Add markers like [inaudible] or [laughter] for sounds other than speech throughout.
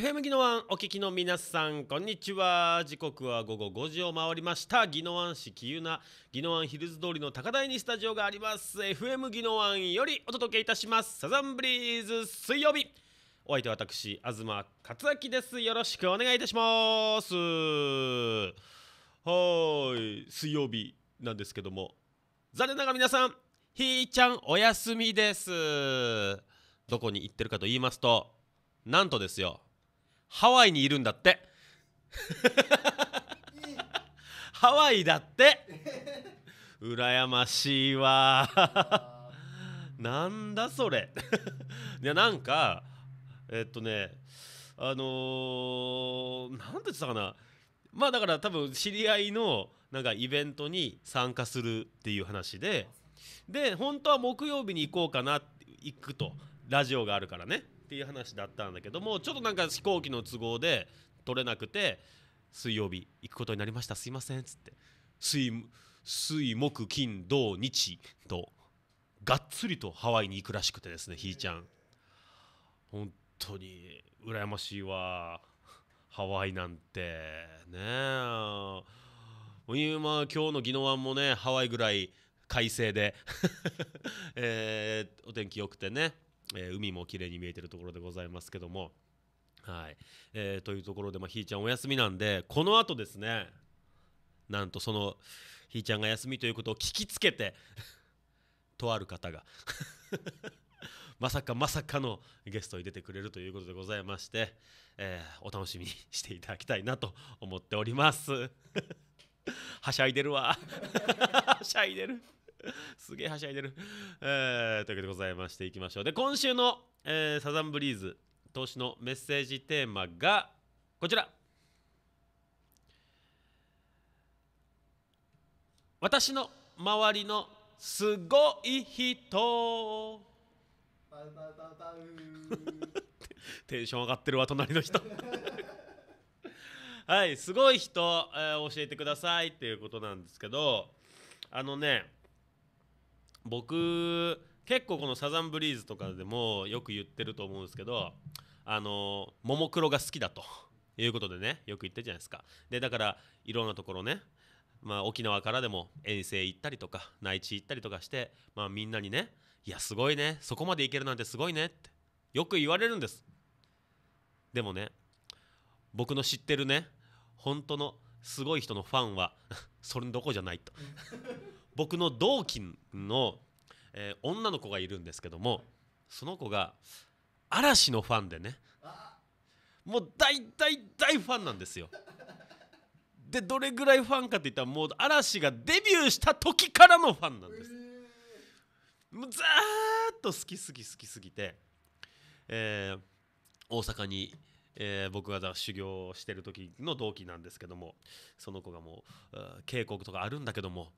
FM 技能ワンお聞きの皆さんこんにちは時刻は午後5時を回りました技能ワン市喜友名技能ワンヒルズ通りの高台にスタジオがあります FM 技能ワンよりお届けいたしますサザンブリーズ水曜日お相手は私東克明ですよろしくお願いいたしますはい水曜日なんですけども残念ながら皆さんひーちゃんお休みですどこに行ってるかと言いますとなんとですよハワイにいるんだってハワイだって羨ましいわなんだそれいやなんかえっとねあのー、なんて言ってたかなまあだから多分知り合いのなんかイベントに参加するっていう話でで本当は木曜日に行こうかな行くとラジオがあるからねっていう話だったんだけどもちょっとなんか飛行機の都合で取れなくて水曜日行くことになりましたすいませんっつって水水木金土日とがっつりとハワイに行くらしくてですねひーちゃん本当に羨ましいわハワイなんてねえ今今日の宜野湾もねハワイぐらい快晴で [laughs] えー、お天気良くてねえー、海も綺麗に見えてるところでございますけども。はいえー、というところで、まあ、ひーちゃんお休みなんでこのあとですねなんとそのひーちゃんが休みということを聞きつけてとある方が [laughs] まさかまさかのゲストに出てくれるということでございまして、えー、お楽しみにしていただきたいなと思っております [laughs] はしゃいでるわ [laughs] はしゃいでる [laughs] すげえはしゃいでる。えー、というわけでございまして、いきましょう。で、今週の、えー、サザンブリーズ投資のメッセージテーマが、こちら。私の周りのすごい人。バウバウバウバウテンション上がってるわ、隣の人。はい、すごい人、えー、教えてくださいっていうことなんですけど、あのね、僕結構このサザンブリーズとかでもよく言ってると思うんですけどあのももクロが好きだということでねよく言ってるじゃないですかでだからいろんなところねまあ、沖縄からでも遠征行ったりとか内地行ったりとかして、まあ、みんなにね「いやすごいねそこまで行けるなんてすごいね」ってよく言われるんですでもね僕の知ってるね本当のすごい人のファンはそれどこじゃないと僕の同期の、えー女の子がいるんですけどもその子が嵐のファンでねもう大大大ファンなんですよでどれぐらいファンかっていったらもう嵐がデビューした時からのファンなんですもうずーっと好きすぎ好きすぎて、えー大阪に、えー僕が修行してる時の同期なんですけどもその子がもうあーとかあるんだけども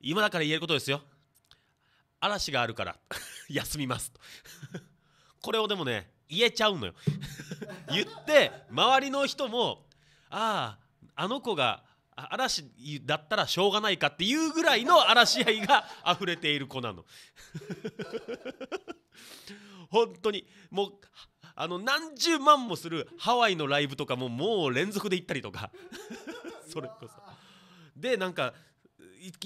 今だから言えることですよ嵐があるから [laughs] 休みます [laughs] これをでもね言えちゃうのよ [laughs] 言って周りの人もあああの子が嵐だったらしょうがないかっていうぐらいの嵐愛が溢れている子なの本当にもうあの何十万もするハワイのライブとかももう連続で行ったりとかそれこそでなんか一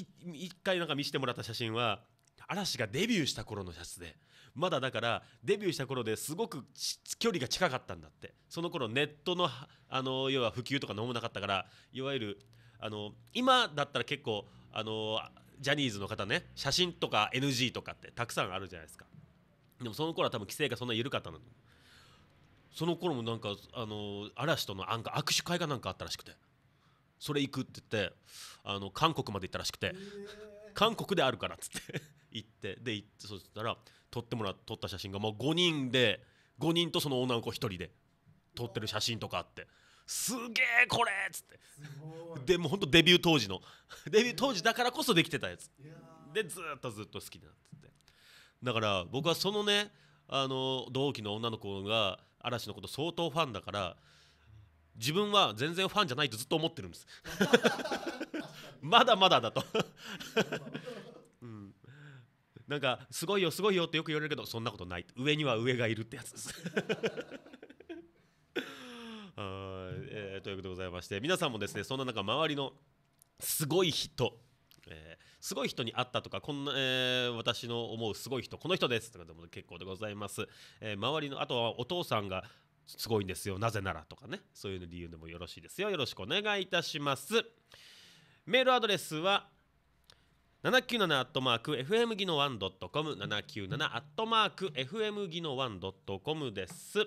回なんか見せてもらった写真は嵐がデビューした頃のシャツでまだだからデビューした頃ですごく距離が近かったんだってその頃ネットのあの要は普及とか何もなかったからいわゆるあの今だったら結構あのジャニーズの方ね写真とか NG とかってたくさんあるじゃないですかでもその頃は多分規制がそんな緩かったのその頃もなんかあの嵐とのなんか握手会がなんかあったらしくて。それ行くって言ってあの韓国まで行ったらしくて、韓国であるからっつって [laughs] 行ってで行ってそしたら撮ってもら撮った写真がもう5人で5人とその女の子1人で撮ってる写真とかあって。すげえこれっつってでも本当デビュー当時の [laughs] デビュー当時だからこそできてたやつでずっとずっと好きになっててだから僕はそのねあの同期の女の子が嵐のこと相当ファンだから自分は全然ファンじゃないとずっと思ってるんです [laughs] まだまだだとうん、なんかすごいよすごいよってよく言われるけどそんなことない上には上がいるってやつですあ、[laughs] えー、ということでございまして皆さんもですねそんな中周りのすごい人えー、すごい人に会ったとかこんな、えー、私の思うすごい人この人ですとかでも結構でございます、えー、周りのあとはお父さんがすごいんですよなぜならとかねそういう理由でもよろしいですよよろしくお願いいたしますメールアドレスは 797-FM 技ドットコム 797-FM 技ドットコムです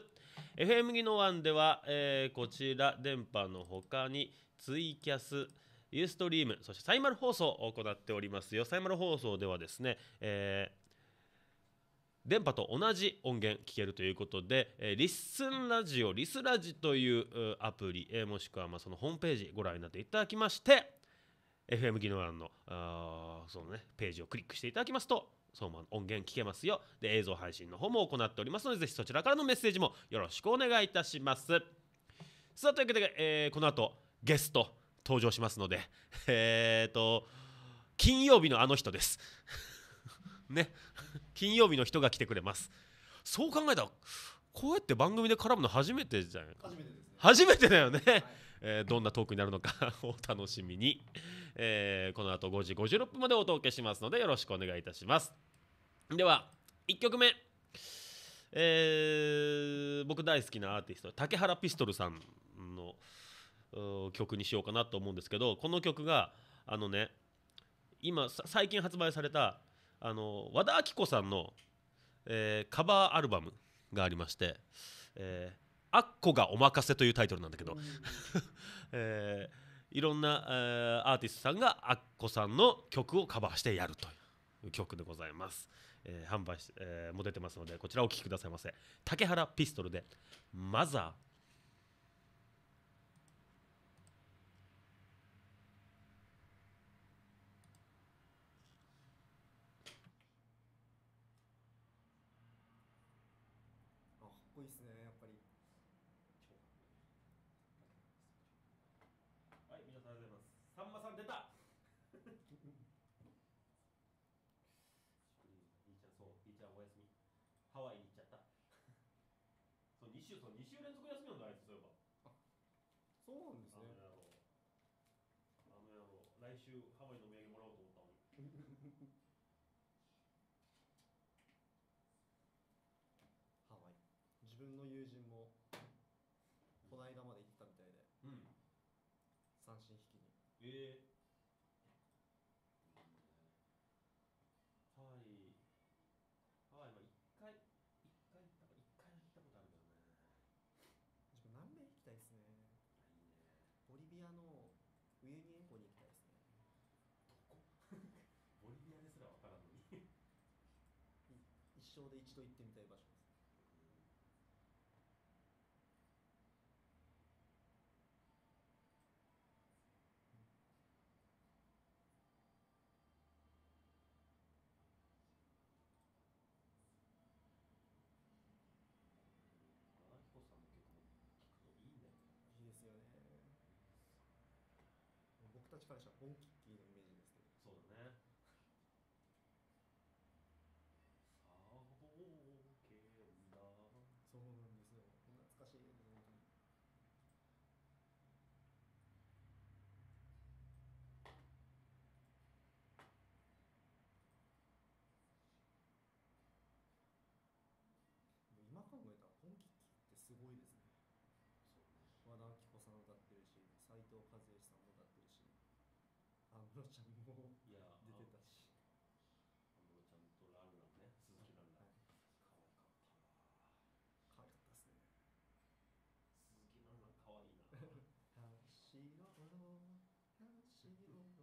FM 技ワンでは、えー、こちら電波の他にツイキャスユーストリームそしてサイマル放送を行っておりますよサイマル放送ではですね、えー電波と同じ音源聞けるということで、えー、リッスンラジオリスラジというアプリ、えー、もしくはまあそのホームページご覧になっていただきまして FM 技能欄のあその、ね、ページをクリックしていただきますとそのま音源聞けますよで映像配信の方も行っておりますのでぜひそちらからのメッセージもよろしくお願いいたしますさあというわけで、えー、この後ゲスト登場しますのでえっ、ー、と金曜日のあの人ですね [laughs] 金曜日の人が来てくれますそう考えたらこうやって番組で絡むの初めてじゃない初めて、ね、初めてだよね、はい、えー、どんなトークになるのか [laughs] お楽しみに、えー、この後5時56分までお届けしますのでよろしくお願いいたしますでは1曲目えー、僕大好きなアーティスト竹原ピストルさんの曲にしようかなと思うんですけどこの曲があのね今最近発売されたあの和田アキ子さんの、えー、カバーアルバムがありまして「えー、アッコがおまかせ」というタイトルなんだけど、[laughs] えー、いろんな、えー、アーティストさんがアッコさんの曲をカバーしてやるという曲でございます。えー、販売し、えー、も出てますのでこちらお聴きくださいませ竹原ピストルで「マザー週その2週連続休みなんだあいつそういえばそうなんですねあの野郎あの野郎来週ハワイのお土産もらおうと思ったのに [laughs] ハワイ自分の友人もこの間まで行ってたみたいでうん三振引きにえアのウユニ塩湖に行きたいですねどこ [laughs] ボリビアですら分からんのに一生で一度行ってみたい場所ちからしたら本キッキーのイメージですけどそうだねだそうなんですよ懐かしいね今考えたら本キッキってすごいですね和田アキ子さん歌ってるし斉藤和義さんムちゃんもいや出てたし安室ちゃんとランランね鈴木ランラン、はい、可愛かったわ可愛かったですね鈴木ランラン可愛いな「白 [laughs] の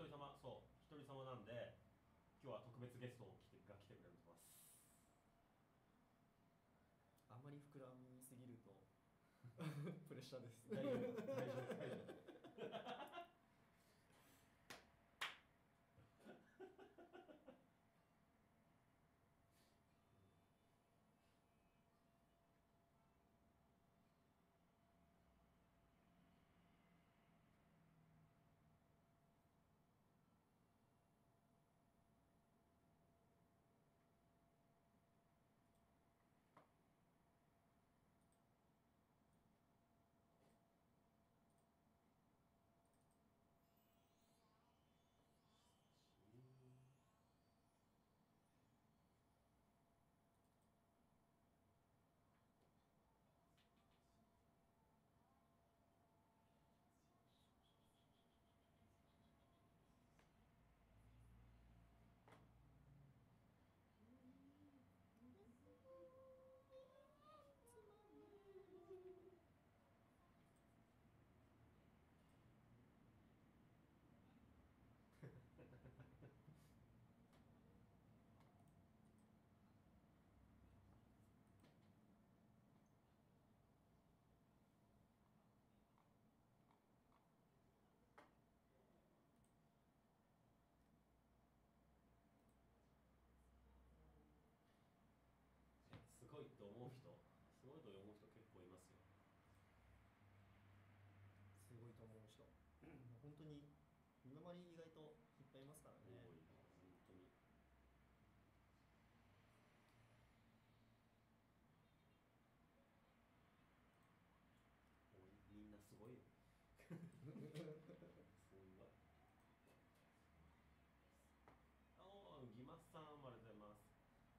人様そう一人様なんで今日は特別ゲストが来てくれるてますあんまり膨らみすぎると [laughs] プレッシャーです大丈夫大丈夫本当に身の回り意外といっぱいいますからね本当にみんなすごいよそう [laughs] いうわおおぎまさんありがとうございます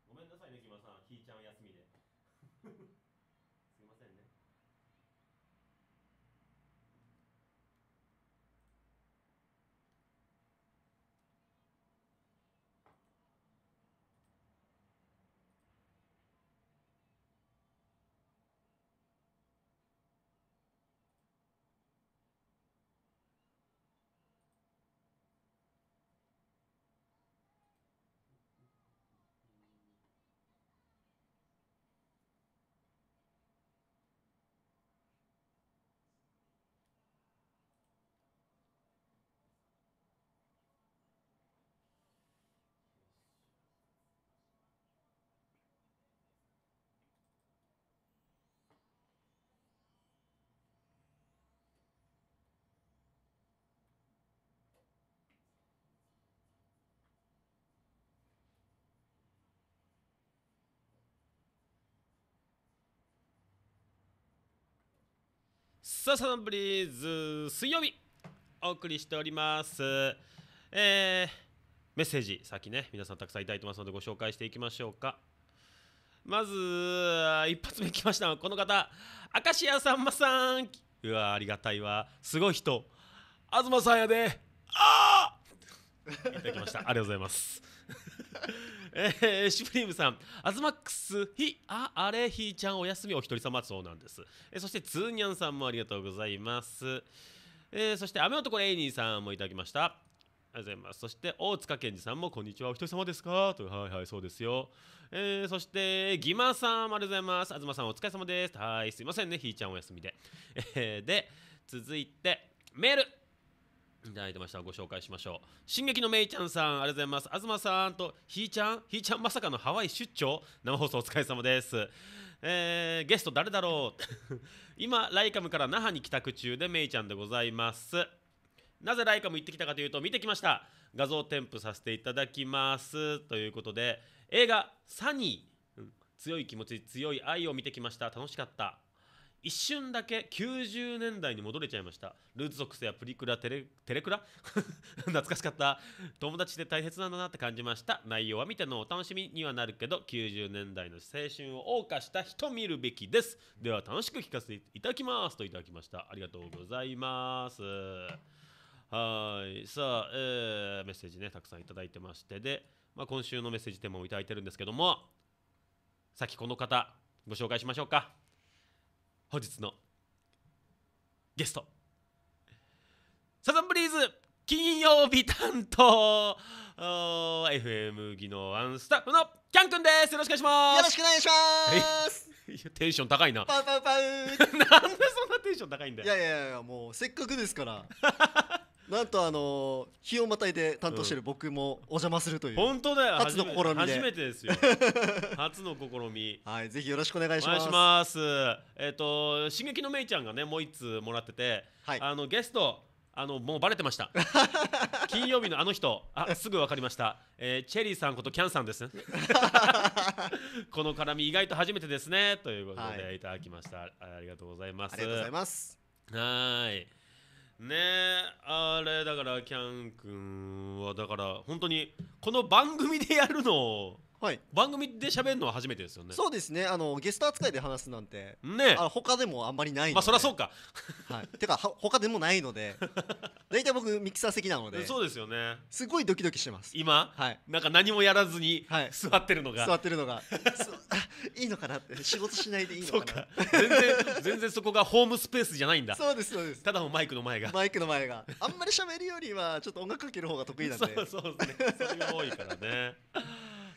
ごめんなさいねぎまさんひーちゃん休みでさあサンブリーズ水曜日お送りしております、えー、メッセージさっきね皆さんたくさんいただいてますのでご紹介していきましょうかまず一発目来ましたのはこの方明石家さんまさんうわありがたいわすごい人東さんやでああいただきましたありがとうございますえー、シュプリームさん、アズマックス、ひ、あ、あれ、ひーちゃん、お休みお一人様そうなんです。えー、そして、ツーニャンさんもありがとうございます。えー、そして、雨男レイニーさんもいただきました。ありがとうございます。そして、大塚健二さんも、こんにちは、お一人様ですかと、はいはい、そうですよ。えー、そして、ギマさんもありがとうございます。マさん、お疲れ様です。はい、すいませんね、ひーちゃんお休みで。えー、で、続いて、メールいただいてました。ご紹介しましょう。進撃のめいちゃんさん、ありがとうございます。東さんとひーちゃん、ひーちゃんまさかのハワイ出張生放送お疲れ様です。えー、ゲスト誰だろう [laughs] 今、ライカムから那覇に帰宅中でめいちゃんでございます。なぜライカム行ってきたかというと、見てきました。画像添付させていただきます。ということで、映画、サニー、強い気持ち、強い愛を見てきました。楽しかった。一瞬だけ90年代に戻れちゃいましたルーツソックスやプリクラテレテレクラ [laughs] 懐かしかった友達で大切なんだなって感じました内容は見てのお楽しみにはなるけど90年代の青春を謳歌した人見るべきですでは楽しく聞かせていただきますといただきましたありがとうございますはいさあ、えー、メッセージねたくさんいただいてましてで、まあ、今週のメッセージテーマを頂いてるんですけどもさっきこの方ご紹介しましょうか本日のゲストサザンブリーズ金曜日担当 FM 技能ワンスタッフのキャンくですよろしくお願いしますよろしくお願いしますい、[laughs] テンション高いなパウパウパウ [laughs] なんでそんなテンション高いんだよいやいやいやもうせっかくですから [laughs] なんとあの日をまたいで担当している僕もお邪魔するという、本当だよ初の試み初めてですよ [laughs] 初の試みはいぜひよろしくお願いしますお願いしますえっ、ー、と「進撃のめいちゃん」がねもう一通もらってて、はい、あのゲストあのもうバレてました [laughs] 金曜日のあの人あすぐ分かりました、えー、チェリーさんことキャンさんです [laughs] この絡み意外と初めてですねということで、い、ただきました、はい、ありがとうございますありがとうございますはいねえあれだからキャン君はだから本当にこの番組でやるのはい、番組で喋るのは初めてですよねそうですねあのゲスト扱いで話すなんてねあ他でもあんまりないまあそりゃそうか、はい、てかは他でもないので [laughs] 大体僕ミキサー席なのでそうですよねすごいドキドキしてます今、はい、なんか何もやらずに座ってるのが、座ってるのがいいのかなって仕事しないでいいのかな全然全然そこがホームスペースじゃないんだそうですそうですただのマイクの前がマイクの前があんまり喋るよりはちょっと音楽かける方が得意なんでそうそうですねそれが多いからね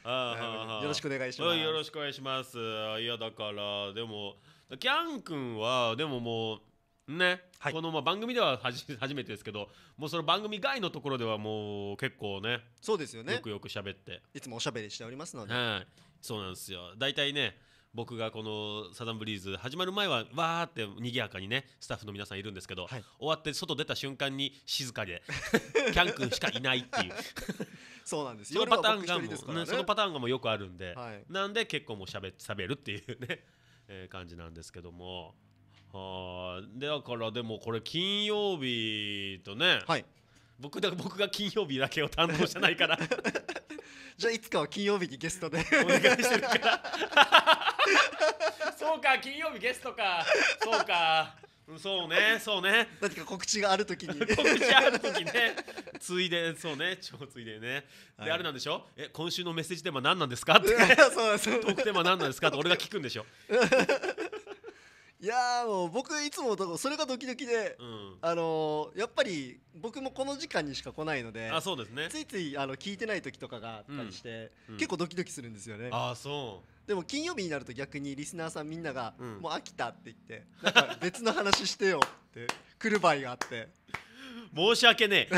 よろしくお願いしますよろしくお願いしますいやだからでもキャン君はでももうね、はい、このまあ番組では初めてですけどもうその番組外のところではもう結構ねそうですよねよくよく喋っていつもおしゃべりしておりますので、はい、そうなんですよだいたいね僕がこのサザンブリーズ始まる前はわーって賑やかにねスタッフの皆さんいるんですけど、はい、終わって外出た瞬間に静かでキャン君しかいないっていう [laughs] そうなんですそのパターンがもう、ね、そのパターンがもよくあるんで、はい、なんで結構もうしゃべるっていうね、[laughs] えー、感じなんですけどもはだからでもこれ金曜日とね、はい僕だ僕が金曜日だけを担当してないから [laughs] じゃあいつかは金曜日にゲストでお願いしてるから [laughs] そうか金曜日ゲストかそうかそうねそうね何か告知があるときに告知あるときねついでそうね超ついでね、はい、であれなんでしょえ今週のメッセージテーマ何なんですかって、ね、[laughs] そうそうトークテーマ何なんですかって俺が聞くんでしょいやもう僕いつもそれがドキドキで、うん、あのー、やっぱり僕もこの時間にしか来ないのであそうです、ね、ついついあの聞いてない時とかがあったりして、うんうん、結構ドキドキするんですよね。あそうでも金曜日になると逆にリスナーさんみんなが「もう飽きた」って言って「なんか別の話してよ」って来る場合があって [laughs] 申し訳ねえ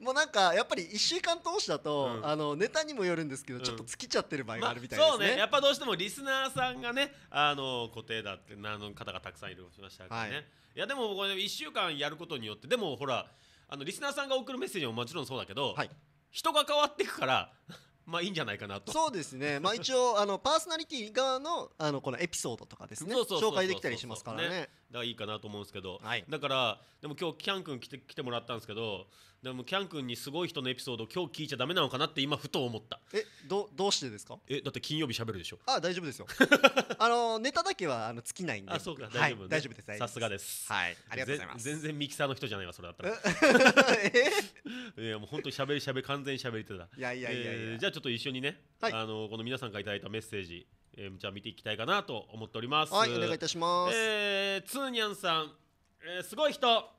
もうなんかやっぱり1週間通しだと、うん、あのネタにもよるんですけど、うん、ちょっと尽きちゃってる場合があるみたいですね、まそうねやっぱどうしてもリスナーさんがねあの固定だってあの方がたくさんいるしましたけどね、はい、いやでもこれ1週間やることによってでもほらあのリスナーさんが送るメッセージももちろんそうだけど、はい、人が変わっていくから [laughs] まあいいんじゃないかなとそうですねまあ一応あのパーソナリティ側のあのこのエピソードとかですね紹介できたりしますからね、ね、だからいいかなと思うんですけど、はい、だからでも今日キャン君来て来てもらったんですけどでもキャン君にすごい人のエピソード今日聞いちゃダメなのかなって今ふと思ったえどどうしてですかえだって金曜日喋るでしょあ大丈夫ですよ [laughs] あのネタだけはあの尽きないんであそうか大丈夫、ねはい、大丈夫ですさすがですはいありがとうございます全然ミキサーの人じゃないわそれだったら [laughs] え [laughs] いやもう本当に喋り喋り完全に喋りてたいやいやいや、えー、じゃあちょっと一緒にね、はい、あのこの皆さんからいただいたメッセージえー、じゃあ見ていきたいかなと思っておりますはいお願いいたしますえー、つーにゃんさん、えー、すごい人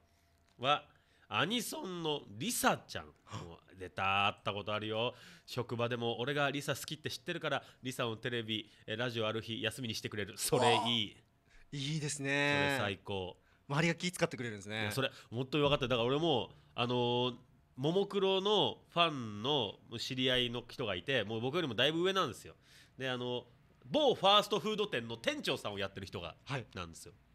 はアニソンのリサちゃんもう出た会ったことあるよ職場でも俺がリサ好きって知ってるからリサをテレビラジオある日休みにしてくれるそれいいいいですねそれ最高周りが気使ってくれるんですねそれもっと分かっただから俺もあのももクロのファンの知り合いの人がいてもう僕よりもだいぶ上なんですよであの某ファーストフード店の店長さんをやってる人がなんですよ、はい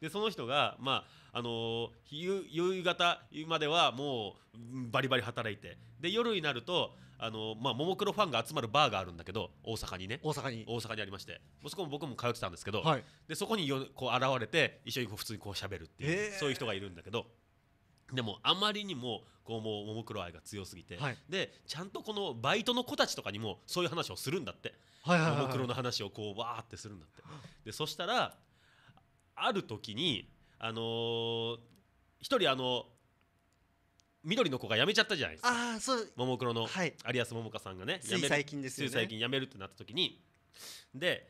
でその人が、まああのー、夕方まではもうバリバリ働いてで夜になると、あのまあ、ももクロファンが集まるバーがあるんだけど大阪にね大阪に大阪にありましてそこも僕も通ってたんですけど、はい、でそこによこう現れて一緒にこう普通にこう喋るっていう、えー、そういう人がいるんだけど。でもあまりにもこうもうももクロ愛が強すぎて、はい、でちゃんとこのバイトの子たちとかにもそういう話をするんだってももクロの話をこうわーってするんだってでそしたらある時にあのー、一人あの緑の子が辞めちゃったじゃないですかあそうももクロの、有安桃香さんがねつい最近ですよね最近辞めるってなった時にで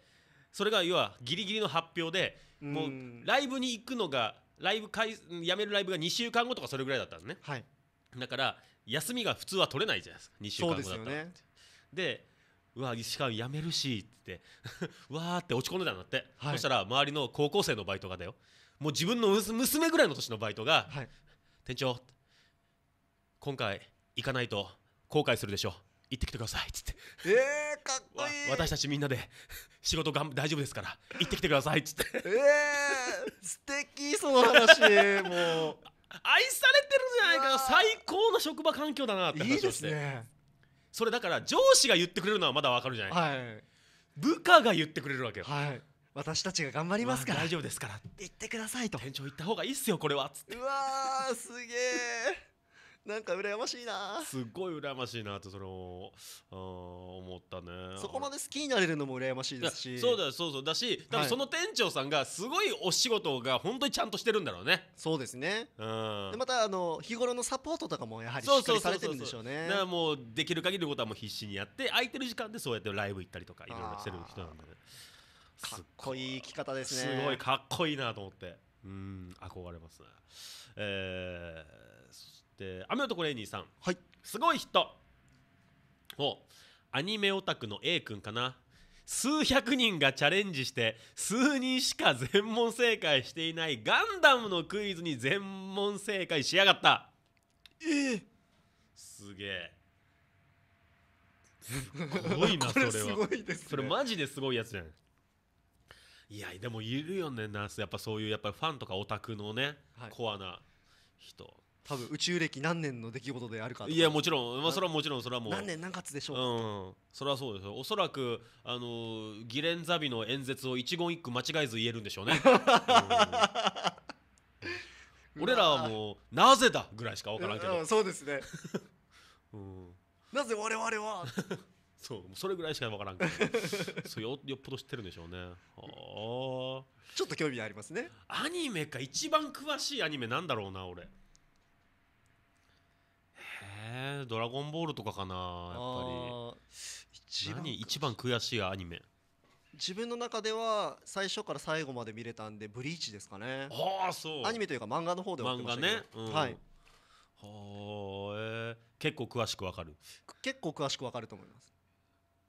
それが要はギリギリの発表でもうライブに行くのがライブかい辞めるライブが2週間後とかそれぐらいだったのね、はい、だから休みが普通は取れないじゃないですか2週間後だったら。で、ね、うわ石川辞めるしって [laughs] わーって落ち込んでたんだって、はい、そしたら周りの高校生のバイトがだよもう自分の娘ぐらいの年のバイトが、はい、店長今回行かないと後悔するでしょ [laughs] 行ってきてくださいっつってえー、かっこいい私たちみんなで仕事が大丈夫ですから行ってきてくださいっつってえー、素敵その話もう [laughs] 愛されてるじゃないか最高の職場環境だなって話をしていいですねそれだから上司が言ってくれるのはまだわかるじゃない、はい、部下が言ってくれるわけよ、はい、私たちが頑張りますから、大丈夫ですから言ってくださいと店長行った方がいいっすよこれはっつってうわすげえなんか羨ましいなすっごい羨ましいなってその思ったねそこまで好きになれるのも羨ましいですしそうだそうそうだし多分その店長さんがすごいお仕事が本当にちゃんとしてるんだろうねそうですね、うん、でまたあの日頃のサポートとかもやはりしっかりされてるんでしょうねだからもうできる限りのことはもう必死にやって空いてる時間でそうやってライブ行ったりとかいろいろしてる人なんで、ね、かっこいい生き方ですねすごいかっこいいなと思ってうん憧れますねえーで雨男レイニーさん、はい、すごい人おアニメオタクの A 君かな数百人がチャレンジして数人しか全問正解していないガンダムのクイズに全問正解しやがったええー、すげえすごいな [laughs] それはすごいです、ね、それマジですごいやつじゃんいやでもいるよねスやっぱそういうやっぱファンとかオタクのね、はい、コアな人多分宇宙歴何年の出来事であるかいやもちろん、まあ、それはもちろんそれはもう何年何月でしょう、うん、それはそうですよおそらくあのー、ギレンザビの演説を一言一句間違えず言えるんでしょうね、[laughs] うん、俺らはもう「なぜだ」ぐらいしか分からんけど、うん、そうですね、[laughs] うん、なぜ我々は [laughs] そうそれぐらいしか分からんけどそうよよっぽど知ってるんでしょうねああちょっと興味ありますねアニメか一番詳しいアニメなんだろうな俺えー、ドラゴンボールとかかなやっぱり一番何一番悔しいアニメ自分の中では最初から最後まで見れたんでブリーチですかねああそうアニメというか漫画の方では漫画ね、うん、はいはえー、結構詳しくわかる結構詳しくわかると思います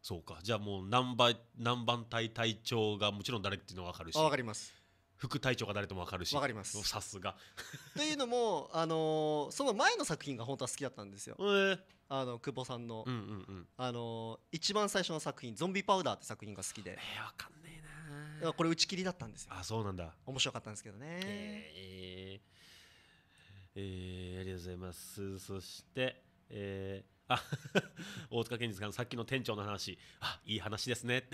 そうかじゃあもう何番何番隊隊長がもちろん誰っていうのはわかるしわかります副隊長が誰ともわかるしわかりますさすが [laughs] というのも、あのー、その前の作品が本当は好きだったんですよ、えー、あの久保さんの、うんうんうんあのー、一番最初の作品「ゾンビパウダー」って作品が好きでえー、分かんねえなこれ打ち切りだったんですよあそうなんだ面白かったんですけどねえー、えー、ありがとうございますそしてえーあ [laughs] 大塚健二さんさっきの店長の話あいい話ですね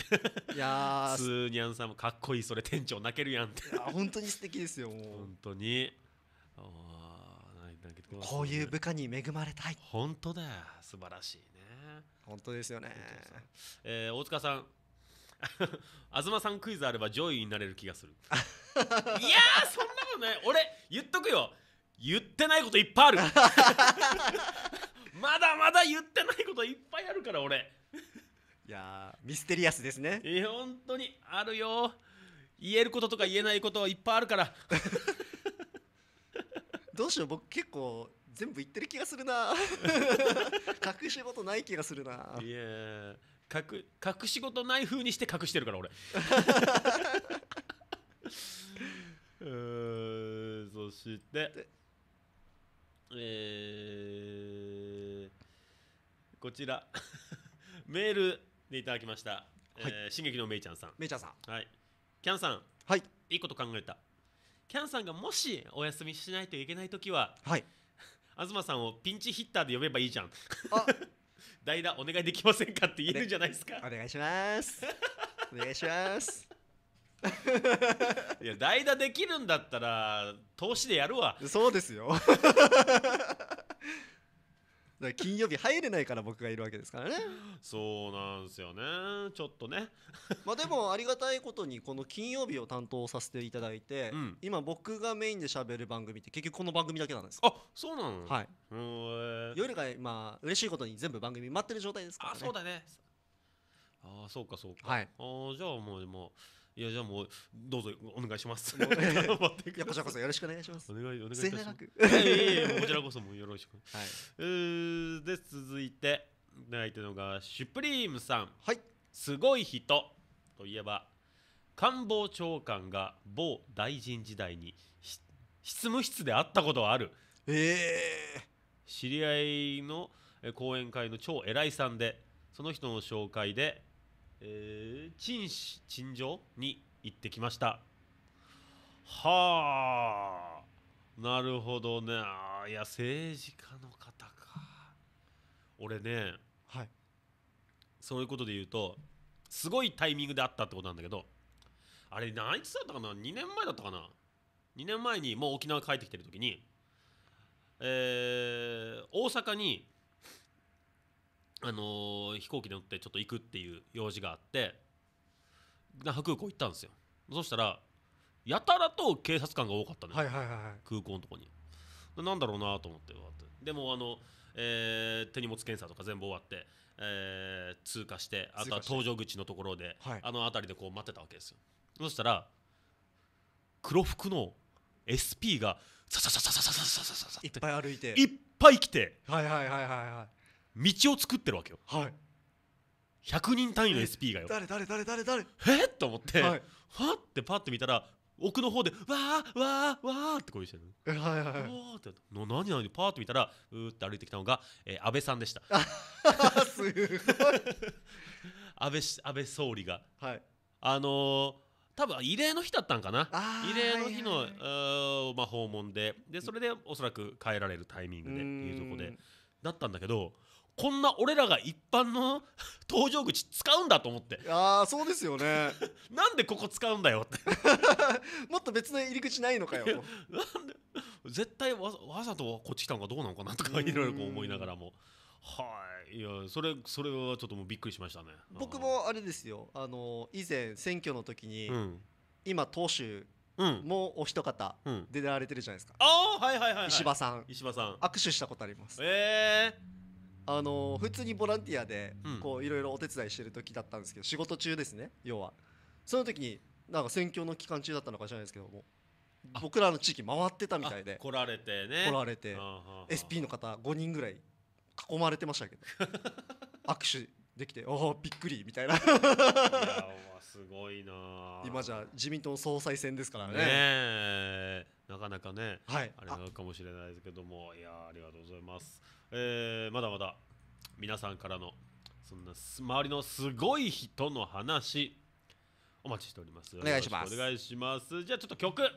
いや [laughs] スーニャンさんもかっこいいそれ店長泣けるやんって本当に素敵ですよもう本当にこういう部下に恵まれたい本当だよ素晴らしいね本当ですよね、えー、大塚さん [laughs] 東さんクイズあれば上位になれる気がするいやそんなことない俺言っとくよ言ってないこといっぱいあるまだまだ言ってないこといっぱいあるから俺いやミステリアスですねえ本当にあるよ言えることとか言えないこといっぱいあるから [laughs] どうしよう僕結構全部言ってる気がするな [laughs] 隠し事ない気がするないや隠隠し事ないふうにして隠してるから俺 [laughs] うんそしてえーこちら [laughs] メールでいただきました、えー進撃のめいちゃんさんめいちゃんさんはいキャンさんはいいいこと考えたキャンさんがもしお休みしないといけないときははい [laughs] 東さんをピンチヒッターで呼べばいいじゃんあ [laughs] 代打お願いできませんかって言えるんじゃないですかお願いしますお願いしますいや代打できるんだったら投資でやるわそうですよから金曜日入れないから僕がいるわけですからね [laughs] そうなんですよねちょっとね [laughs] まあでもありがたいことにこの金曜日を担当させていただいて、うん、今僕がメインで喋る番組って結局この番組だけなんですあそうなのはい夜がまあ嬉しいことに全部番組待ってる状態ですから、ね、あそうだねああそうかそうかはいあじゃあもうでもいやじゃあもうどうぞお願いします [laughs] いこちらこそよろしくお願いします。お願いお願いします。こちらこそもよろしく。はい。で続いて相手のがシュプリームさん。はい。すごい人といえば官房長官が某大臣時代に執務室で会ったことはある。えー、知り合いの講演会の超偉いさんでその人の紹介でえー、陳氏陳情に行ってきましたはあなるほどねいや政治家の方か俺ねはいそういうことで言うとすごいタイミングであったってことなんだけどあれ何つだったかな2年前だったかな2年前にもう沖縄帰ってきてる時にえー、大阪にあのー、飛行機乗ってちょっと行くっていう用事があって那覇空港行ったんですよそしたらやたらと警察官が多かったね、はいはいはい空港のとこになんだろうなと思ってでもあの、えー、手荷物検査とか全部終わって、えー、通過してあとは搭乗口のところで、はい、あの辺りでこう待ってたわけですよそしたら黒服の SP がささささささささささいっぱい歩いていっぱい来てはいはいはいはいはい道を作ってるわけよ、はい、100人単位の SP がよ誰誰誰誰誰えっと思って、はい、ってパッて見たら奥の方でわーわーわーって声してるはいはいはいおーって何パーッと見たらうーって歩いてきたのが、えー、安倍さんでしたすごい安倍安倍総理がはいあのー、多分異例の日だったんかな異例の日の、はいはい、まあ、訪問ででそれでおそらく帰られるタイミングでっていうとこでだったんだけどこんな俺らが一般の搭 [laughs] 乗口使うんだと思ってああそうですよね [laughs] なんでここ使うんだよって [laughs] もっと別の入り口ないのかよなんで絶対わわざとこっち来たのかどうなのかなとかいろいろ思いながらもはいいやそれそれはちょっともうびっくりしましたね僕もあれですよあの以前選挙の時に、うん、今党首もうお一方出られてるじゃないですか、うん、ああはいはいはい、はい、石破さん石破さん握手したことありますええーあの普通にボランティアでこういろいろお手伝いしてる時だったんですけど仕事中ですね要はその時になんか選挙の期間中だったのか知らないですけども僕らの地域回ってたみたいで来られてね来られて SP の方5人ぐらい囲まれてましたけど [laughs] 握手できておおびっくりみたいないやすごいな今じゃ自民党総裁選ですからねなかなかね、はい、あれなのかもしれないですけどもいやありがとうございます。えー、まだまだ皆さんからのそんな周りのすごい人の話お待ちしておりますお願いしますお願いしますじゃあちょっと曲はい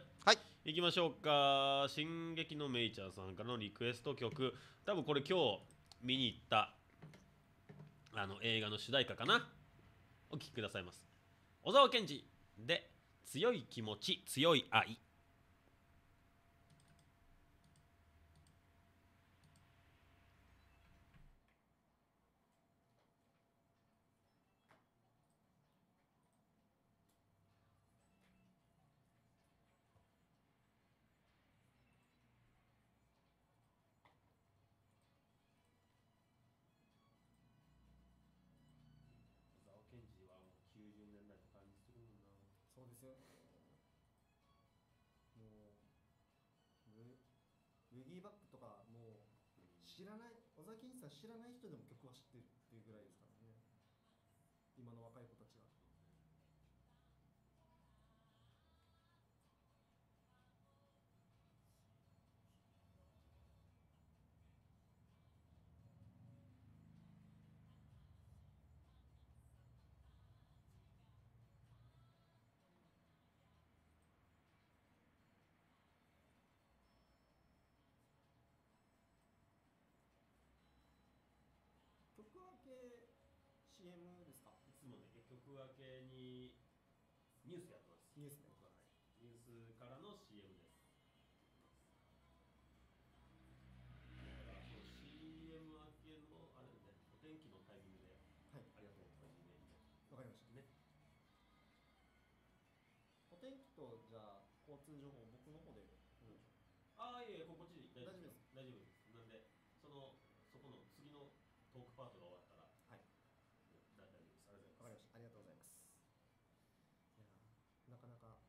行きましょうか「進撃のメイチャー」さんからのリクエスト曲多分これ今日見に行ったあの映画の主題歌かなお聴きくださいます小沢健二で「強い気持ち強い愛」うですよもうウィギーバックとかもう知らない尾崎さん知らない人でも曲は知ってるっていうぐらいですからね今の若い子た CM ですかいつもね曲明けにニュースやってますニュースね、はい、ニュースからの CM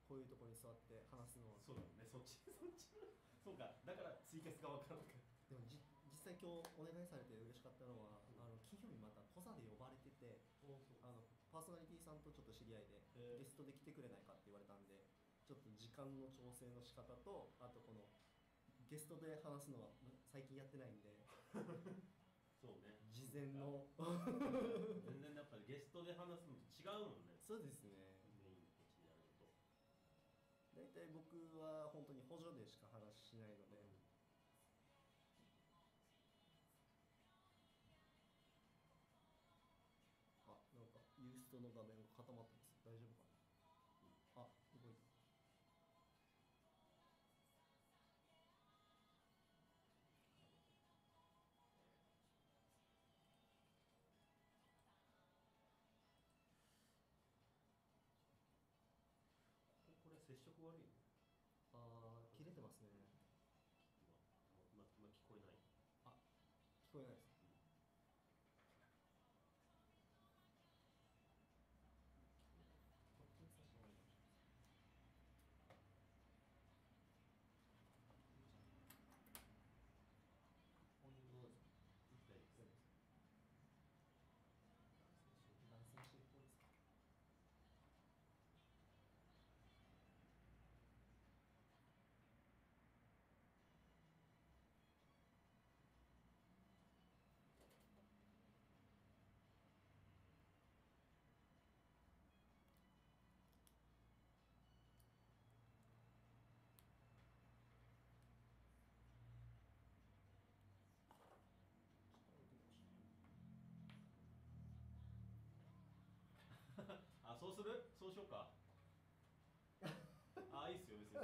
こういうところに座って話すのはそうだねそっち [laughs] そっちそうかだからツイキャスが分からなくでもじ実際今日お願いされて嬉しかったのは、うん、あの金曜日またコサで呼ばれてて、うん、あのパーソナリティさんとちょっと知り合いでゲストで来てくれないかって言われたんでちょっと時間の調整の仕方とあとこのゲストで話すのは最近やってないんで [laughs] そうね事前の [laughs] 全然やっぱりゲストで話すのと違うもんねそうです対僕は本当に補助でしか話しないので、あなんかユーストの画面が固まってます大丈夫か for よそ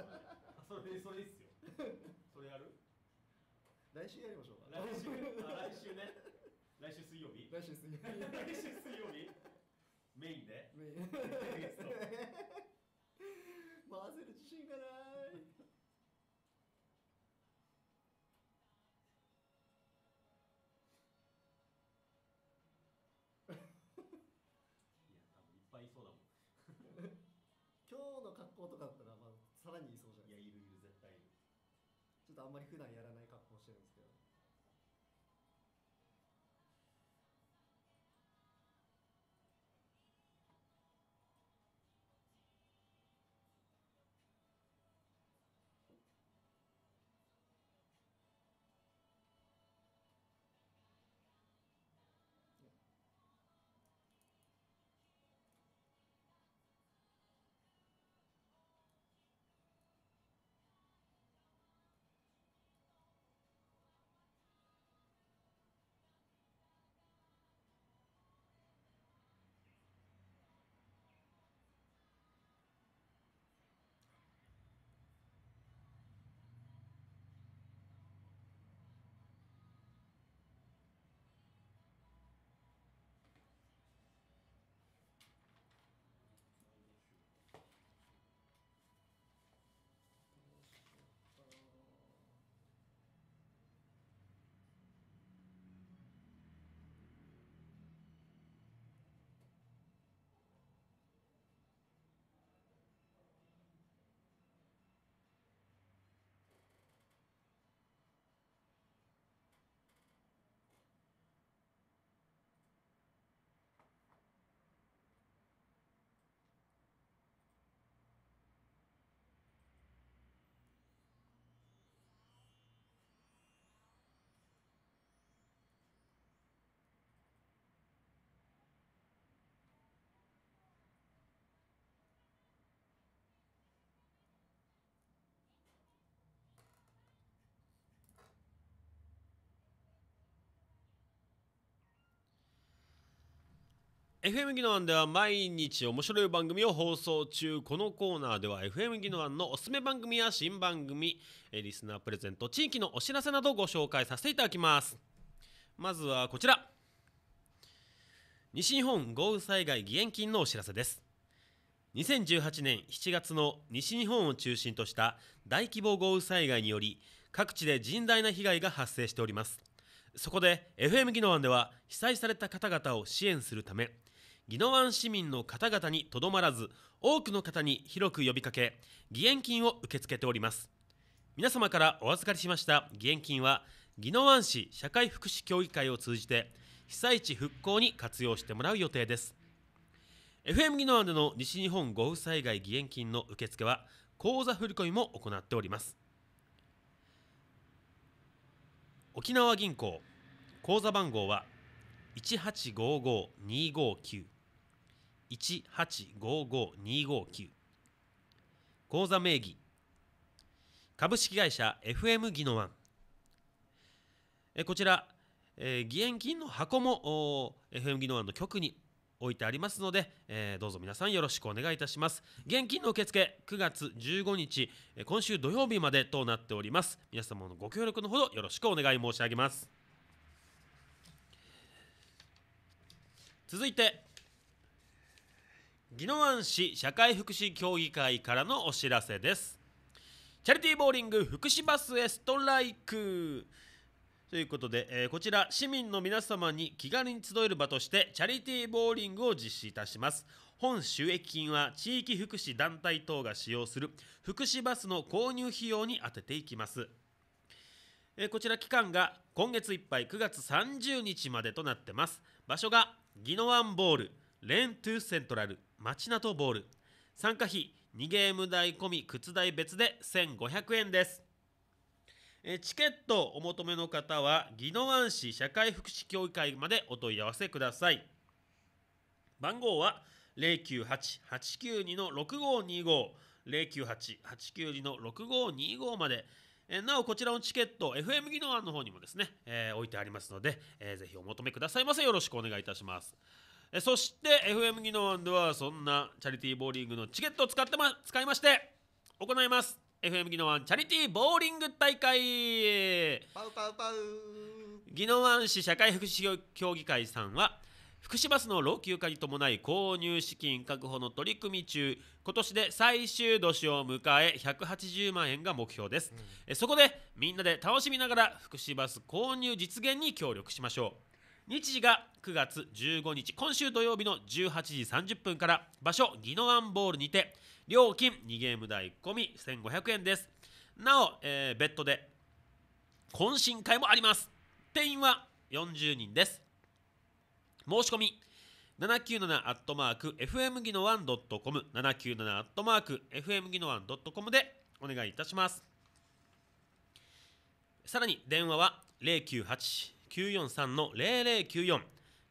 れそれそれいいっすよそれやる来週やりましょう来週あ来週ね来週水曜日来週水曜日来週水曜日メインでメインゲスト混ぜる自信がないいや多分いっぱいいそうだもん [laughs] 今日の格好とかだったらさらにいそうじゃないいやいるいる絶対いるちょっとあんまり普段やらない FM 技能案では毎日面白い番組を放送中このコーナーでは FM 技能案のおすすめ番組や新番組リスナープレゼント地域のお知らせなどをご紹介させていただきますまずはこちら西日本豪雨災害義援金のお知らせです2018年7月の西日本を中心とした大規模豪雨災害により各地で甚大な被害が発生しておりますそこで FM 技能案では被災された方々を支援するため宜野湾市民の方々にとどまらず多くの方に広く呼びかけ義援金を受け付けております皆様からお預かりしました義援金は宜野湾市社会福祉協議会を通じて被災地復興に活用してもらう予定です FM 宜野湾での西日本豪雨災害義援金の受付は口座振込も行っております沖縄銀行口座番号は1855259 1855259口座名義株式会社 FM 技の湾こちら、えー、義援金の箱も FM 技能湾の局に置いてありますので、えー、どうぞ皆さんよろしくお願いいたします現金の受付9月15日今週土曜日までとなっております皆様のご協力のほどよろしくお願い申し上げます続いて宜野湾市社会福祉協議会からのお知らせですチャリティーボーリング福祉バスへストライクということで、えー、こちら市民の皆様に気軽に集える場としてチャリティーボーリングを実施いたします本収益金は地域福祉団体等が使用する福祉バスの購入費用に充てていきますえこちら期間が今月いっぱい9月30日までとなってます場所がギノワンボールレントゥーセントラル町名とボール参加費2ゲーム代込み靴代別で1500円ですえチケットお求めの方は宜野湾市社会福祉協議会までお問い合わせください番号は098-892-6525 098-892-6525までえー、なおこちらのチケット FM 技能案の方にもですね、えー、置いてありますので、えー、ぜひお求めくださいませよろしくお願いいたしますえそして FM 技能案ではそんなチャリティーボーリングのチケットを使って、ま、使いまして行います FM 技能案チャリティーボーリング大会パウパウパウ技能案市社会福祉協議会さんは「福祉バスの老朽化に伴い購入資金確保の取り組み中今年で最終年を迎え180万円が目標です、うん、そこでみんなで楽しみながら福祉バス購入実現に協力しましょう日時が9月15日今週土曜日の18時30分から場所ギノワンボールにて料金2ゲーム代込み1500円ですなお、えー、ッドで懇親会もあります定員は40人です申し込み 797-FM ギノワントコム 797-FM ギノワントコムでお願いいたしますさらに電話は098943の0094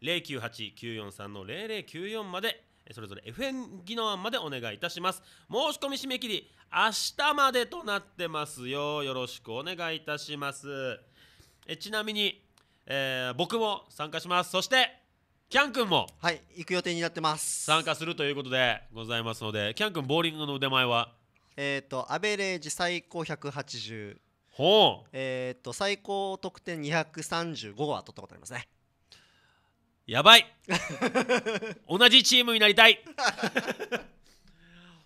098943の0094までそれぞれ f ギノワンまでお願いいたします申し込み締め切り明日までとなってますよよろしくお願いいたしますえちなみに、えー、僕も参加しますそしてキャン君もはい行く予定になってます参加するということでございますのでキャン君ボーリングの腕前はえっ、ー、とアベレージ最高180ほうえっ、ー、と最高得点235は取ったことありますねやばい [laughs] 同じチームになりたい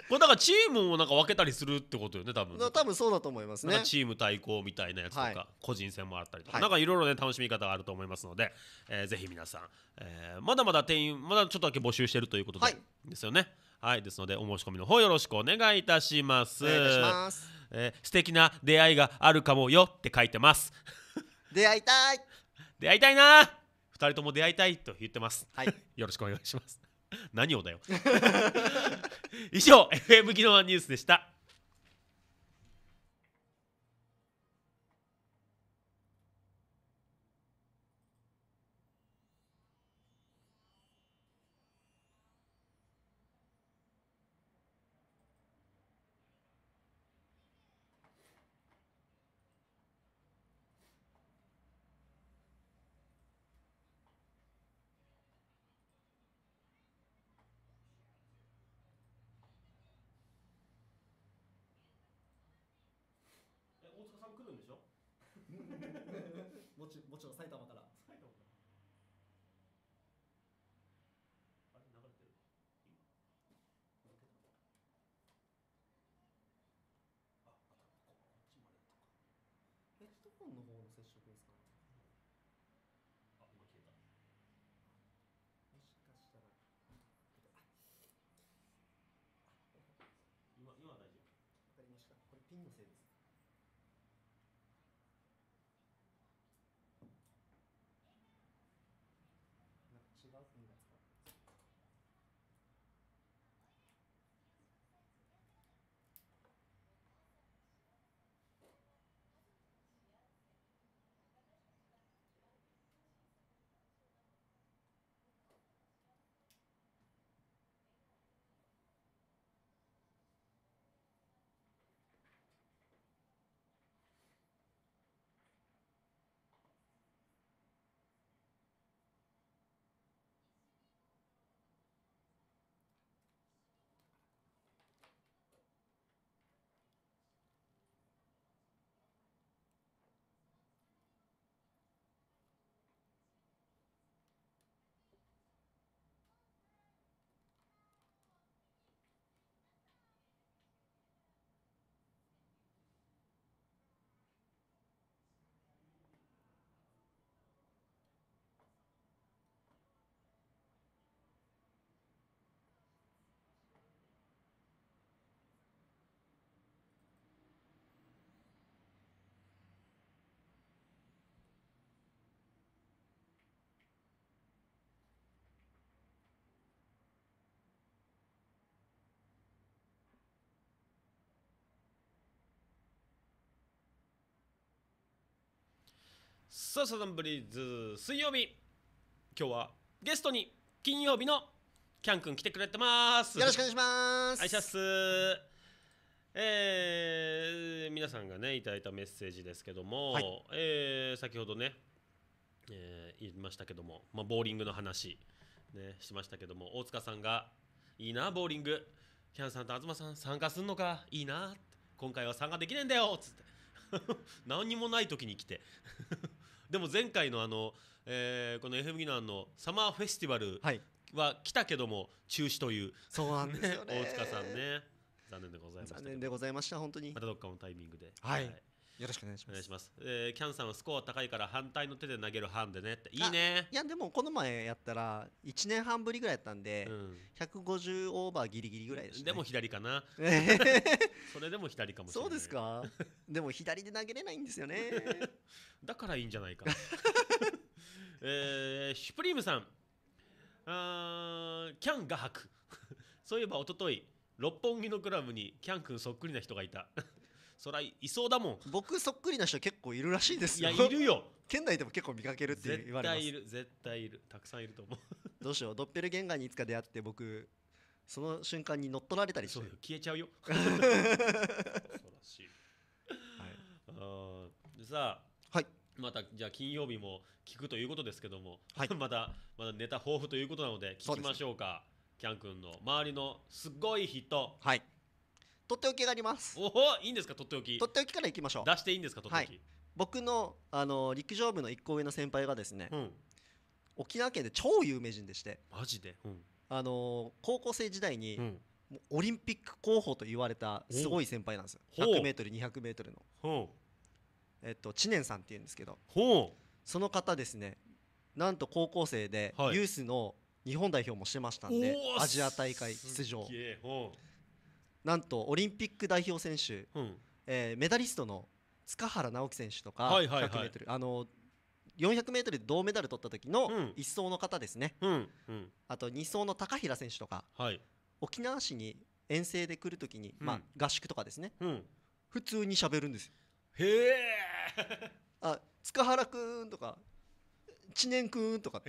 これだからチームもなんか分けたりするってことよね多分多分そうだと思いますねチーム対抗みたいなやつとか、はい、個人戦もあったりとか、はい、なんかいろいろね楽しみ方があると思いますので、えー、ぜひ皆さん、えー、まだまだ店員まだちょっとだけ募集してるということで、はい、ですよねはいですのでお申し込みの方よろしくお願いいたしますおえー、素敵な出会いがあるかもよって書いてます [laughs] 出会いたい出会いたいな二人とも出会いたいと言ってます、はい、[laughs] よろしくお願いします何をだよ [laughs] 以上 FM 技能ワンニュースでした本の方の接触ですかねあ今消えたもしかしたら今今大丈夫わかりましたこれピンのせいですさあサザンブリーズ水曜日今日はゲストに金曜日のキャン君来てくれてますよろしくお願いします愛しゃすえー、皆さんがねいただいたメッセージですけども、はい、えー、先ほどね、えー、言いましたけども、まあ、ボーリングの話、ね、しましたけども大塚さんが「いいなボーリングキャンさんと東さん参加すんのかいいな」今回は参加できねえんだよ」っつって [laughs] 何にもない時に来てでも前回のあの、えー、この FM ギナーのサマーフェスティバルは来たけども中止という、そうなんですよね [laughs] 大塚さんね残念でございました残念でございました本当にまたどっかのタイミングではいよろしくお願いします。お願いします。えー、キャンさんはスコア高いから反対の手で投げるハンでねっていいね。いやでもこの前やったら1年半ぶりぐらいやったんで、うん、150オーバーギリギリぐらいでした、ね、でも左かな。[laughs] それでも左かもしれない。そうですか。でも左で投げれないんですよね。[laughs] だからいいんじゃないか。[laughs] えー、シュプリームさん、あキャン画伯。そういえば一昨日六本木のクラブにキャン君そっくりな人がいた。そりゃいそうだもん僕そっくりな人結構いるらしいですよいやいるよ [laughs] 県内でも結構見かけるって言われます絶対いる絶対いるたくさんいると思うどうしようドッペルゲンガーにいつか出会って僕その瞬間に乗っ取られたりしてそう消えちゃうよ [laughs] 恐ろしい、はい、でさあ、はい、またじゃあ金曜日も聞くということですけども、はい、[laughs] またまだネタ豊富ということなので聞きましょうかキャン君の周りのすごい人、はい、とっておきがありますおおいいんですかとっておきとっておきからいきましょう出していいんですかとっておき、はい、僕のあの陸上部の一個上の先輩がですね、うん、沖縄県で超有名人でしてマジで、うん、あの高校生時代に、うんオリンピック候補と言われたすごい先輩なんですよ 100m200m の、えっと、知念さんっていうんですけどその方ですねなんと高校生でユースの日本代表もしてましたんで、アジア大会出場なんとオリンピック代表選手、うん、えー、メダリストの塚原直樹選手とか 100m、あの 400m で銅メダル取った時の1走の方ですね、うんうん、あと2走の高平選手とか、はい、沖縄市に遠征で来るときに、うん、まあ、合宿とかですね、うん、普通に喋るんですよへえあ塚原君とか知念君とか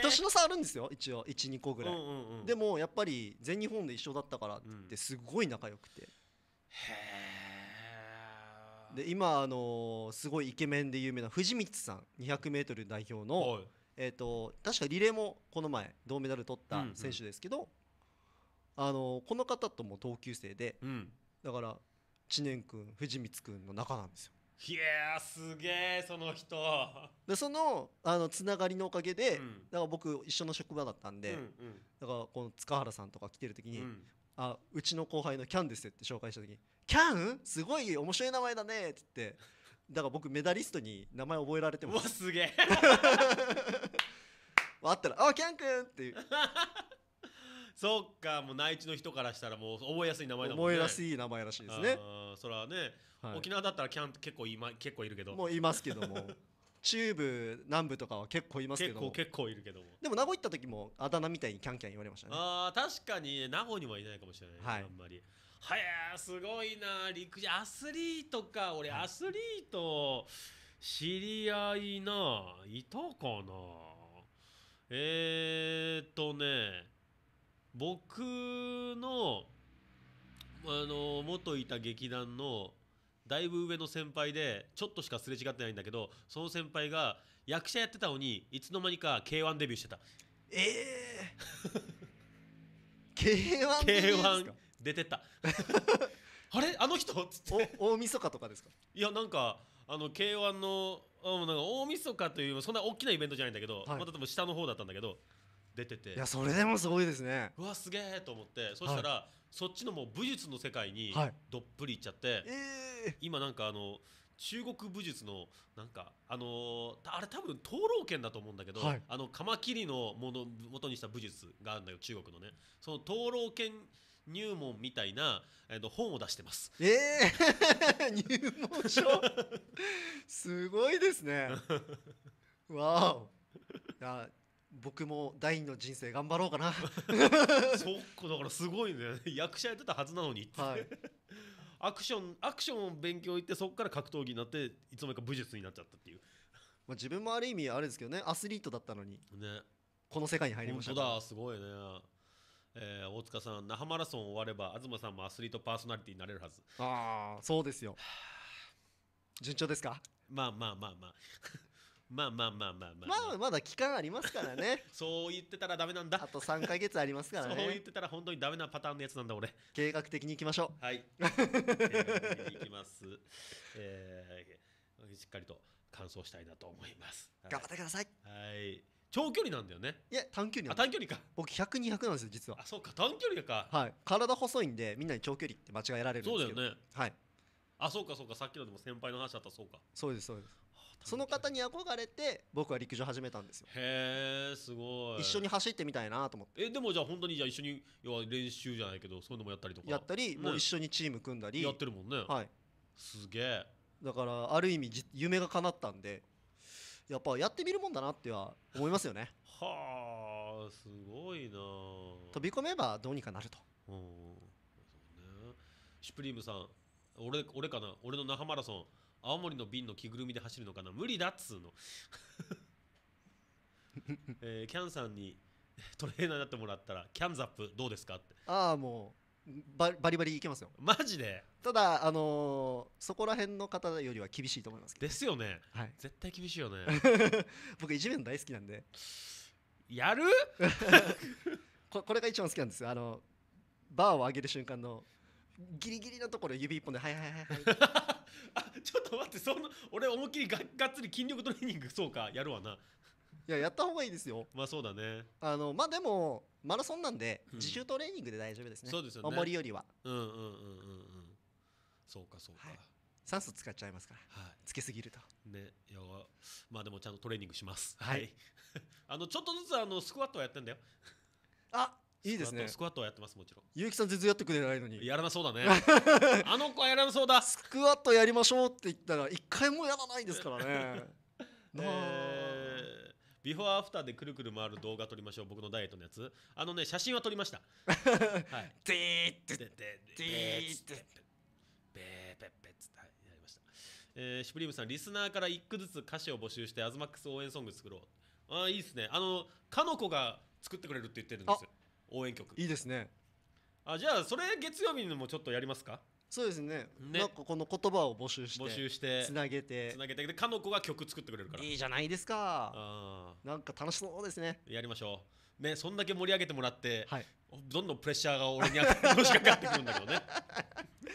年の差あるんですよ一応12個ぐらい、うんうんうん、でもやっぱり全日本で一緒だったからってすごい仲良くて、うん、で今あのー、すごいイケメンで有名な藤光さん 200m 代表の、えーと、確かリレーもこの前銅メダル取った選手ですけど、うんうん、あのー、この方とも同級生で、うん、だから知念君藤光君の仲なんですよいやすげえその人でそのあのつながりのおかげで、うん、だから僕一緒の職場だったんで、うんうん、だからこの塚原さんとか来てる時に、うん、あうちの後輩のキャンですって紹介した時キャンすごい面白い名前だね」っつってだから僕メダリストに名前覚えられてますうわすげえあ [laughs] ったら「あキャンくん!」っていう。そっかもう内地の人からしたらもう覚えやすい名前だもんね覚えやすい名前らしいですねそれはね、はい沖縄だったらキャン結構今結構いるけどもういますけども中部南部とかは結構いますけども結構いるけどもでも名護行った時もあだ名みたいにキャンキャン言われましたねあ確かに名護にはいないかもしれない、はいあんまりはやすごいな陸上アスリートか俺アスリート知り合いないたかなえー、っとね僕のあの元いた劇団のだいぶ上の先輩でちょっとしかすれ違ってないんだけどその先輩が役者やってたのにいつの間にか k 1デビューしてたええー、k 1デビュー k 1出てた [laughs] あれあの人っつって大晦日とかですかいやなんかあの k 1のあなんか大晦日というそんな大きなイベントじゃないんだけど、はい、また多下の方だったんだけど出てていやそれでもすごいですねうわすげえと思ってそしたら、はい、そっちのもう武術の世界にどっぷりいっちゃって、はい今なんかあの中国武術のなんかあのー、あれ多分灯籠剣だと思うんだけど、はい、あのカマキリのもの元にした武術があるんだよ中国のねその灯籠剣入門みたいな、えー、と本を出してますええー、[laughs] 入門書すごいですね [laughs] わお僕も第二の人生頑張ろうかな [laughs] そっかだからすごいね役者やってたはずなのに、はい、アクションアクションを勉強行ってそこから格闘技になっていつの間にか武術になっちゃったっていうまあ自分もある意味あれですけどねアスリートだったのにねこの世界に入りましただすごいね、えー、大塚さん那覇マラソン終われば東さんもアスリートパーソナリティになれるはずああそうですよ順調ですかまあまあまあまあまあまあまあまあまあ、まあ、まだ期間ありますからね [laughs] そう言ってたらダメなんだあと3か月ありますからねそう言ってたら本当にダメなパターンのやつなんだ俺計画的にいきましょうはい [laughs] 計画的にいきます、えー、しっかりと完走したいなと思います、はい、頑張ってくださいはい長距離なんだよねいや短距離短距離か僕100200なんですよ実はあそうか短距離かはい体細いんでみんなに長距離って間違えられるんですけどそうだよねはいあそうかそうかさっきのでも先輩の話だったそうかそうですそうですその方に憧れて僕は陸上始めたんですよへえすごい一緒に走ってみたいなと思ってえでもじゃあ本当にじゃあ一緒に要は練習じゃないけどそういうのもやったりとかやったり、ね、もう一緒にチーム組んだりやってるもんねはいすげえだからある意味夢が叶ったんでやっぱやってみるもんだなっては思いますよねはあすごいな飛び込めばどうにかなるとうんそうねシュプリームさん俺俺かな俺の那覇マラソン青森の瓶の着ぐるみで走るのかな無理だっつうの、[laughs] えーキャンさんに [laughs] トレーナーになってもらったらキャンザップどうですかってああもうババリバリいけますよマジでただあのーそこら辺の方よりは厳しいと思いますけどですよねはい、絶対厳しいよね [laughs] 僕いじめの大好きなんでやるここれが一番好きなんですよあのバーを上げる瞬間のギリギリのところ指一本で「はいはいはいはい」[laughs] あちょっと待ってその俺思いっきりががっつり筋力トレーニングそうかやるわないややった方がいいですよまあそうだねあのまあでもマラソンなんでうん自主トレーニングで大丈夫ですね、そうですよね重りよりはうんうんうんうんうんそうかそうかはい酸素使っちゃいますからはい、つけすぎるとねいやまあでもちゃんとトレーニングしますはい [laughs] あのちょっとずつあのスクワットはやってんだよあいいですねスクワットはやってますもちろんゆうきさん全然やってくれないのにやらなそうだね [laughs] あの子はやらなそうだスクワットやりましょうって言ったら一回もやらないですからねえー、[laughs] ビフォーアフターでくるくる回る動画撮りましょう僕のダイエットのやつあのね写真は撮りましたはいデ [laughs] ーッててーッてベーペッペッつってやりましたえー、シュプリームさんリスナーから一句ずつ歌詞を募集してアズマックス応援ソング作ろうあいいですねあのかの子が作ってくれるって言ってるんですよ応援曲いいですねあじゃあそれ月曜日にもちょっとやりますかそうですねねなんかこの言葉を募集して募集してつなげてつなげてでかの子が曲作ってくれるからいいじゃないですかなんか楽しそうですねやりましょうねそんだけ盛り上げてもらって、はい、どんどんプレッシャーが俺にのしかかってくるんだけどね [laughs]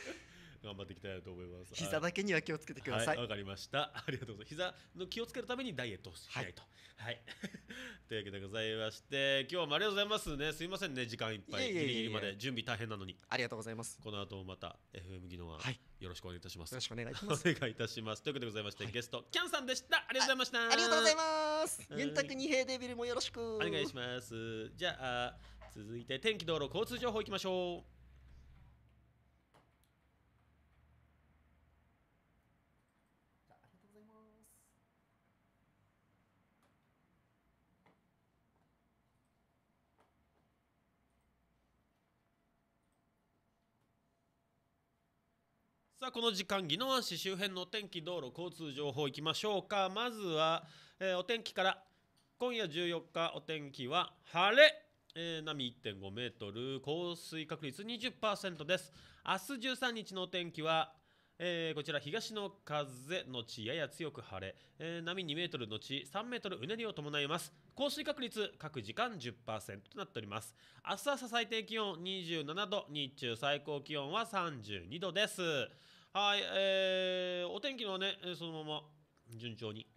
頑張っていきたいと思います膝だけには気をつけてくださいわ、はい、かりましたありがとうございます膝の気をつけるためにダイエットをしないとはい、[laughs] というわけでございまして今日はもありがとうございますねすいませんね時間いっぱいギリギリまで準備大変なのにありがとうございますこの後また FM 技能はよろしくお願いいたします、よろしくお願いしますお願いいたしますというわけでございまして、ゲストキャンさんでしたありがとうございましたありがとうございますユンタク二平デビルもよろしくお願いしますじゃあ続いて天気道路交通情報いきましょうさあこの時間宜野湾市周辺のお天気道路交通情報いきましょうかまずは、えー、お天気から今夜14日お天気は晴れ、えー、波1.5メートル降水確率20%です明日13日のお天気はえー、こちら東の風のちやや強く晴れ、えー、波2メートルのち3メートルうねりを伴います降水確率各時間10%となっております明日朝最低気温27度日中最高気温は32度ですはい、えー、お天気のねそのまま順調に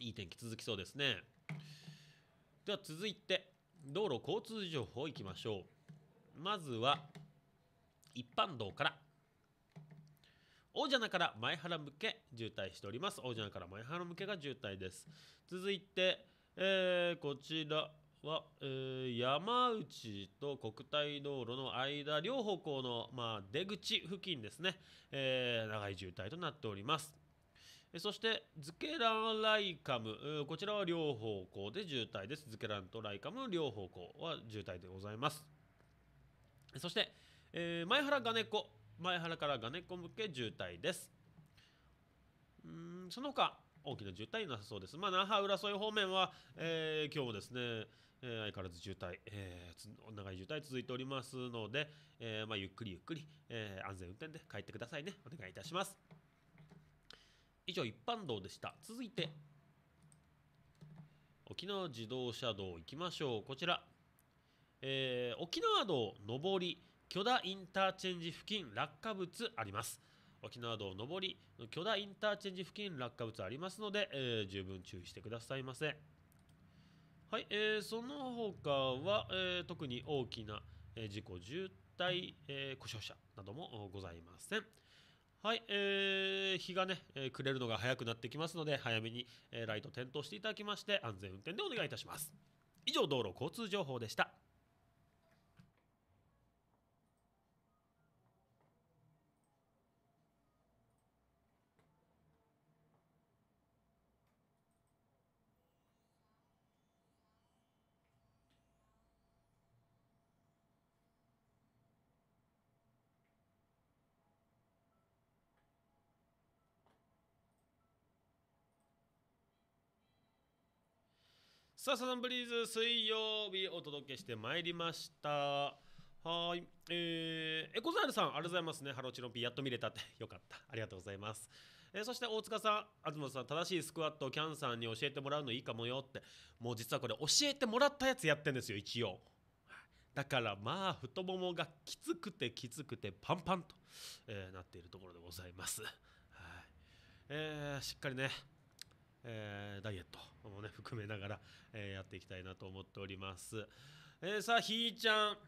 いい天気続きそうですねでは続いて道路交通情報いきましょうまずは一般道から王者なから前原向け渋滞しております王者なから前原向けが渋滞です続いて、えー、こちらは、えー、山内と国体道路の間両方向の、まあ、出口付近ですね、えー、長い渋滞となっておりますそしてズケランライカムこちらは両方向で渋滞ですズケランとライカム両方向は渋滞でございますそして、えー、前原ネコ、前原からガネコ向け渋滞ですうんその他大きな渋滞なさそうです。まあ、那覇、浦添方面は、えー、今日もですね、えー、相変わらず渋滞、えー、長い渋滞続いておりますので、えまあ、ゆっくりゆっくり、え安全運転で帰ってくださいね。お願いいたします。以上、一般道でした。続いて、沖縄自動車道行きましょう。こちら、え沖縄道上り、巨大インターチェンジ付近落下物あります沖縄道上り巨大インターチェンジ付近落下物ありますので、えー、十分注意してくださいませはい、えー、その他は、えー、特に大きな、えー、事故渋滞、え故障者などもございませんはい、えー、日がね、え暮れるのが早くなってきますので早めに、えライト点灯していただきまして安全運転でお願いいたします以上道路交通情報でしたさあサザンブリーズ水曜日お届けしてまいりましたはい、えー、エコザイルさんありがとうございますねハローチロンピーやっと見れたって [laughs] よかったありがとうございます、えー、そして大塚さん東さん正しいスクワットをキャンさんに教えてもらうのいいかもよってもう実はこれ教えてもらったやつやってんですよ一応だからまあ太ももがきつくてきつくてパンパンと、えー、なっているところでございますはい、えー、しっかりねえー、ダイエットもね [laughs] 含めながら、えー、やっていきたいなと思っております、えー、さあひーちゃん、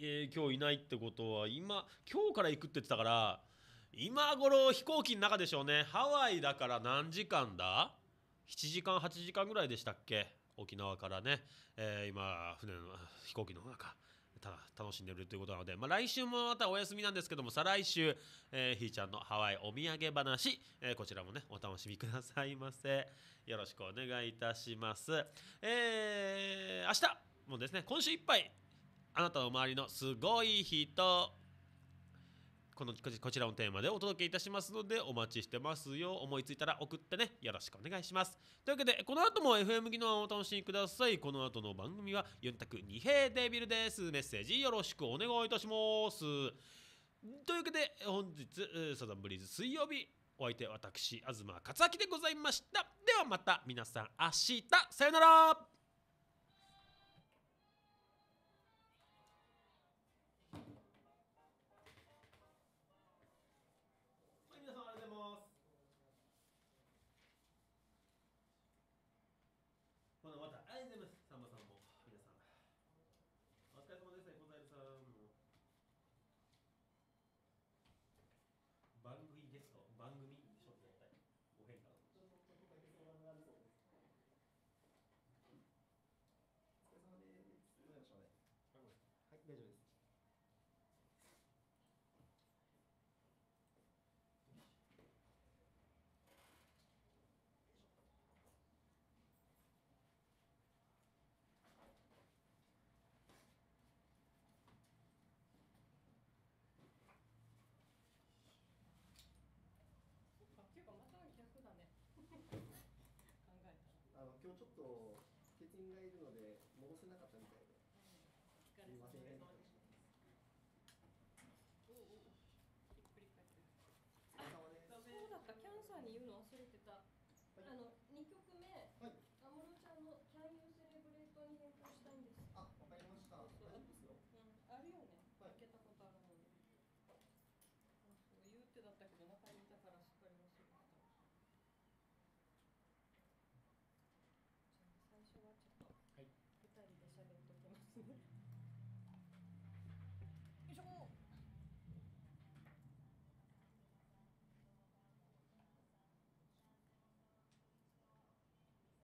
え今日いないってことは今今日から行くって言ってたから今頃飛行機の中でしょうねハワイだから何時間だ7時間8時間ぐらいでしたっけ沖縄からね、えー、今船の飛行機の中、楽しんでるということなので、まあ、来週もまたお休みなんですけども再来週、えー、ひーちゃんのハワイお土産話、えー、こちらもねお楽しみくださいませよろしくお願いいたしますえー、明日もですね今週いっぱいあなたの周りのすごい人このこちらのテーマでお届けいたしますのでお待ちしてますよ思いついたら送ってねよろしくお願いしますというわけでこの後も FM 技能をお楽しみくださいこの後の番組は4択2平デビルですメッセージよろしくお願いいたしますというわけで本日サザンブリーズ水曜日お相手私東克明でございましたではまた皆さん明日さよならと欠員がいるので戻せなかったみたいで。すみません。 줘.